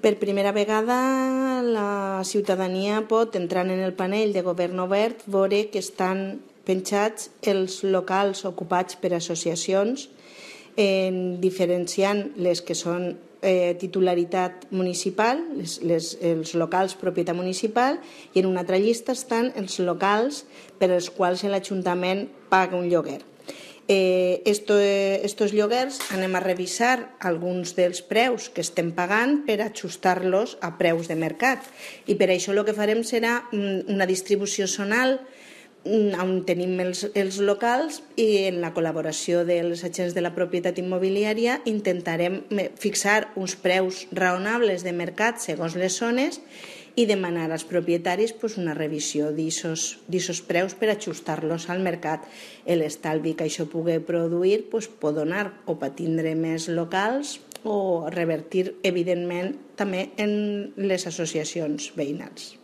Per primera vegada, la ciutadania pot, entrar en el panell de govern obert, veure que estan penjats els locals ocupats per associacions, en diferenciant les que són eh, titularitat municipal, les, les, els locals propietat municipal, i en una altra llista estan els locals per als quals l'Ajuntament paga un lloguer. Eh, esto, eh, estos lloguers anem a revisar alguns dels preus que estem pagant per ajustar-los a preus de mercat i per això el que farem serà mm, una distribució zonal mm, on tenim els, els locals i en la col·laboració dels agents de la propietat immobiliària intentarem fixar uns preus raonables de mercat segons les zones i demanar als propietaris pues, una revisió d'aquests preus per ajustar-los al mercat. L'estalvi que això pugui produir pues, pot donar o patindre tindre més locals o revertir, evidentment, també en les associacions veïnals.